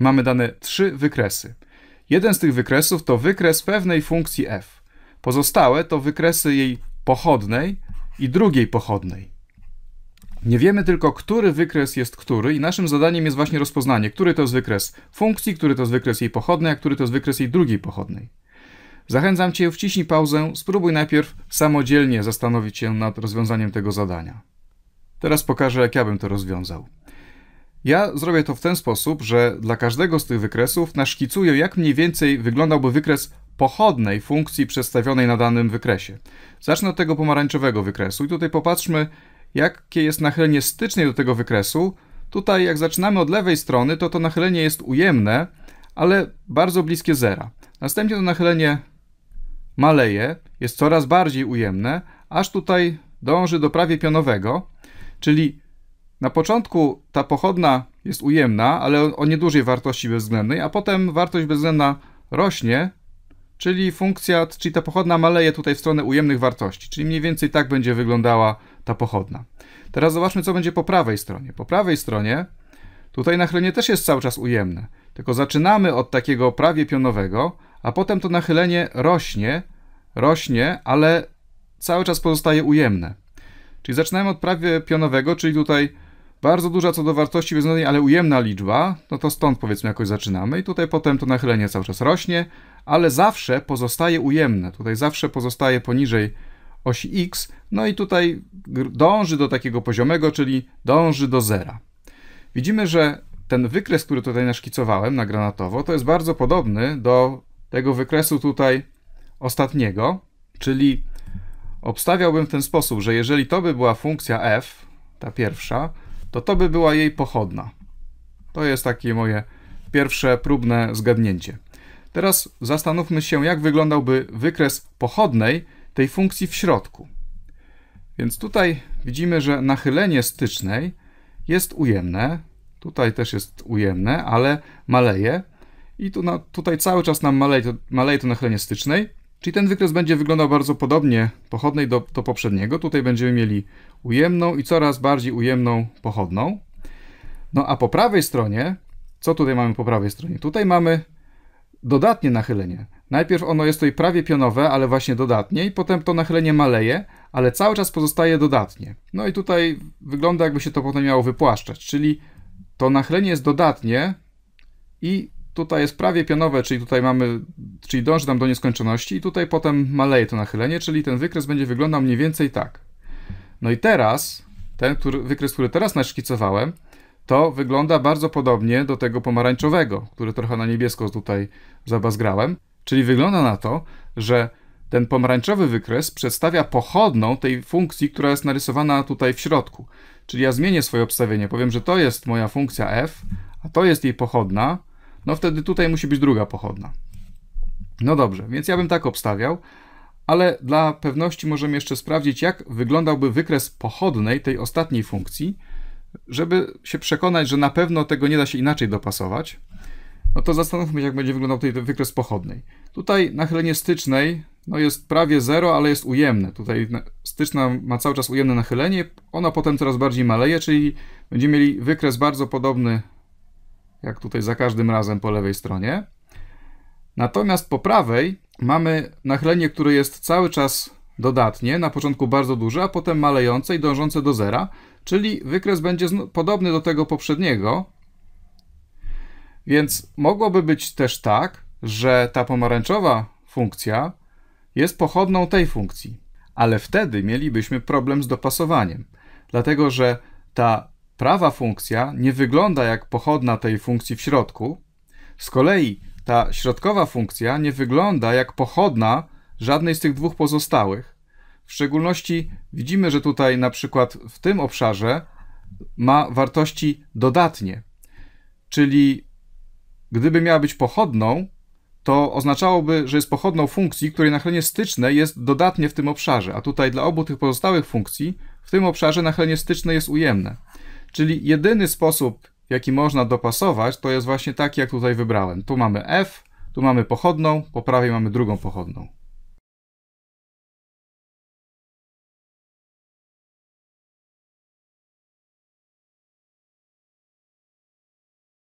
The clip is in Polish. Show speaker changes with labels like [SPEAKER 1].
[SPEAKER 1] mamy dane trzy wykresy. Jeden z tych wykresów to wykres pewnej funkcji f. Pozostałe to wykresy jej pochodnej i drugiej pochodnej. Nie wiemy tylko, który wykres jest który, i naszym zadaniem jest właśnie rozpoznanie, który to jest wykres funkcji, który to jest wykres jej pochodnej, a który to jest wykres jej drugiej pochodnej. Zachęcam Cię, wciśnij pauzę, spróbuj najpierw samodzielnie zastanowić się nad rozwiązaniem tego zadania. Teraz pokażę, jak ja bym to rozwiązał. Ja zrobię to w ten sposób, że dla każdego z tych wykresów naszkicuję, jak mniej więcej wyglądałby wykres pochodnej funkcji przedstawionej na danym wykresie. Zacznę od tego pomarańczowego wykresu i tutaj popatrzmy, jakie jest nachylenie stycznie do tego wykresu. Tutaj jak zaczynamy od lewej strony, to to nachylenie jest ujemne, ale bardzo bliskie zera. Następnie to nachylenie maleje, jest coraz bardziej ujemne, aż tutaj dąży do prawie pionowego, czyli na początku ta pochodna jest ujemna, ale o niedużej wartości bezwzględnej, a potem wartość bezwzględna rośnie, czyli funkcja, czyli ta pochodna maleje tutaj w stronę ujemnych wartości, czyli mniej więcej tak będzie wyglądała ta pochodna. Teraz zobaczmy, co będzie po prawej stronie. Po prawej stronie tutaj nachylenie też jest cały czas ujemne, tylko zaczynamy od takiego prawie pionowego, a potem to nachylenie rośnie, rośnie, ale cały czas pozostaje ujemne. Czyli zaczynamy od prawie pionowego, czyli tutaj bardzo duża co do wartości wyznanej, ale ujemna liczba, no to stąd powiedzmy jakoś zaczynamy i tutaj potem to nachylenie cały czas rośnie, ale zawsze pozostaje ujemne, tutaj zawsze pozostaje poniżej osi x, no i tutaj dąży do takiego poziomego, czyli dąży do zera. Widzimy, że ten wykres, który tutaj naszkicowałem na granatowo, to jest bardzo podobny do tego wykresu tutaj ostatniego, czyli obstawiałbym w ten sposób, że jeżeli to by była funkcja f, ta pierwsza, to to by była jej pochodna. To jest takie moje pierwsze próbne zgadnięcie. Teraz zastanówmy się, jak wyglądałby wykres pochodnej tej funkcji w środku. Więc tutaj widzimy, że nachylenie stycznej jest ujemne, tutaj też jest ujemne, ale maleje i tu na, tutaj cały czas nam maleje maleje to nachylenie stycznej, Czyli ten wykres będzie wyglądał bardzo podobnie pochodnej do, do poprzedniego. Tutaj będziemy mieli ujemną i coraz bardziej ujemną pochodną. No a po prawej stronie, co tutaj mamy po prawej stronie? Tutaj mamy dodatnie nachylenie. Najpierw ono jest tutaj prawie pionowe, ale właśnie dodatnie i potem to nachylenie maleje, ale cały czas pozostaje dodatnie. No i tutaj wygląda jakby się to potem miało wypłaszczać, czyli to nachylenie jest dodatnie i tutaj jest prawie pionowe, czyli tutaj mamy, czyli dąży nam do nieskończoności i tutaj potem maleje to nachylenie, czyli ten wykres będzie wyglądał mniej więcej tak. No i teraz, ten który, wykres, który teraz naszkicowałem, to wygląda bardzo podobnie do tego pomarańczowego, który trochę na niebiesko tutaj zabazgrałem. Czyli wygląda na to, że ten pomarańczowy wykres przedstawia pochodną tej funkcji, która jest narysowana tutaj w środku. Czyli ja zmienię swoje obstawienie, powiem, że to jest moja funkcja f, a to jest jej pochodna, no wtedy tutaj musi być druga pochodna. No dobrze, więc ja bym tak obstawiał, ale dla pewności możemy jeszcze sprawdzić, jak wyglądałby wykres pochodnej tej ostatniej funkcji, żeby się przekonać, że na pewno tego nie da się inaczej dopasować. No to zastanówmy się, jak będzie wyglądał tutaj wykres pochodnej. Tutaj nachylenie stycznej no jest prawie 0, ale jest ujemne. Tutaj styczna ma cały czas ujemne nachylenie, ona potem coraz bardziej maleje, czyli będziemy mieli wykres bardzo podobny jak tutaj za każdym razem po lewej stronie. Natomiast po prawej mamy nachylenie, które jest cały czas dodatnie, na początku bardzo duże, a potem malejące i dążące do zera, czyli wykres będzie podobny do tego poprzedniego. Więc mogłoby być też tak, że ta pomarańczowa funkcja jest pochodną tej funkcji, ale wtedy mielibyśmy problem z dopasowaniem, dlatego że ta prawa funkcja nie wygląda jak pochodna tej funkcji w środku, z kolei ta środkowa funkcja nie wygląda jak pochodna żadnej z tych dwóch pozostałych. W szczególności widzimy, że tutaj na przykład w tym obszarze ma wartości dodatnie, czyli gdyby miała być pochodną, to oznaczałoby, że jest pochodną funkcji, której nachylenie styczne jest dodatnie w tym obszarze, a tutaj dla obu tych pozostałych funkcji w tym obszarze nachylenie styczne jest ujemne. Czyli jedyny sposób, w jaki można dopasować, to jest właśnie taki, jak tutaj wybrałem. Tu mamy F, tu mamy pochodną, po prawej mamy drugą pochodną.